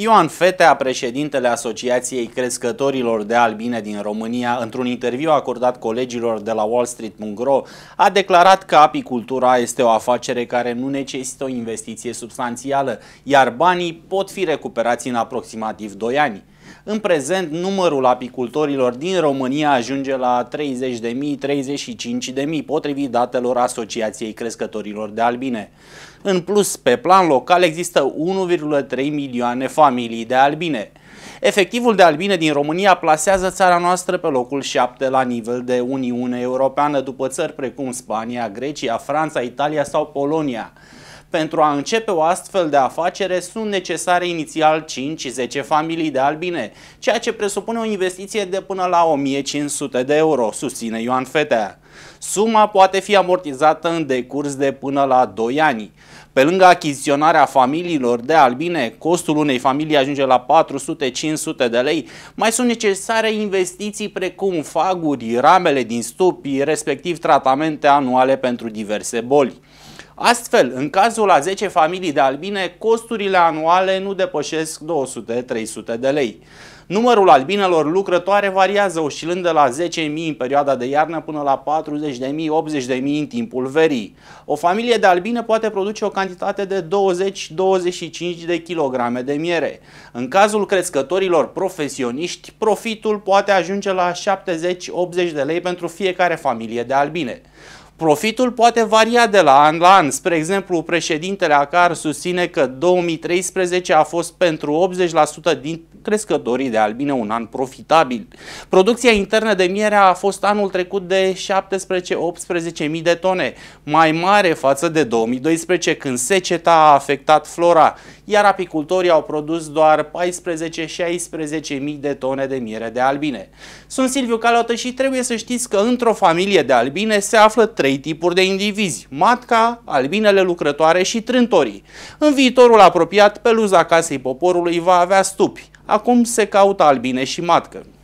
Ioan Fetea, președintele Asociației Crescătorilor de Albine din România, într-un interviu acordat colegilor de la Wall Street Mungro, a declarat că apicultura este o afacere care nu necesită o investiție substanțială, iar banii pot fi recuperați în aproximativ 2 ani. În prezent, numărul apicultorilor din România ajunge la 30.000-35.000, potrivit datelor Asociației Crescătorilor de Albine. În plus, pe plan local există 1,3 milioane familii de albine. Efectivul de albine din România plasează țara noastră pe locul 7 la nivel de Uniune Europeană după țări precum Spania, Grecia, Franța, Italia sau Polonia. Pentru a începe o astfel de afacere sunt necesare inițial 5-10 familii de albine, ceea ce presupune o investiție de până la 1500 de euro, susține Ioan Fetea. Suma poate fi amortizată în decurs de până la 2 ani. Pe lângă achiziționarea familiilor de albine, costul unei familii ajunge la 400-500 de lei, mai sunt necesare investiții precum faguri, ramele din stupi, respectiv tratamente anuale pentru diverse boli. Astfel, în cazul a 10 familii de albine, costurile anuale nu depășesc 200-300 de lei. Numărul albinelor lucrătoare variază oscilând de la 10.000 în perioada de iarnă până la 40.000-80.000 în timpul verii. O familie de albine poate produce o cantitate de 20-25 de kilograme de miere. În cazul crescătorilor profesioniști, profitul poate ajunge la 70-80 de lei pentru fiecare familie de albine. Profitul poate varia de la an la an. Spre exemplu, președintele ACAR susține că 2013 a fost pentru 80% din crescătorii de albine un an profitabil. Producția internă de miere a fost anul trecut de 17-18.000 de tone, mai mare față de 2012 când seceta a afectat flora, iar apicultorii au produs doar 14-16.000 de tone de miere de albine. Sunt Silviu Calotă și trebuie să știți că într-o familie de albine se află 3 trei tipuri de indivizi, matca, albinele lucrătoare și trântorii. În viitorul apropiat, peluza casei poporului va avea stupi. Acum se caută albine și matcă.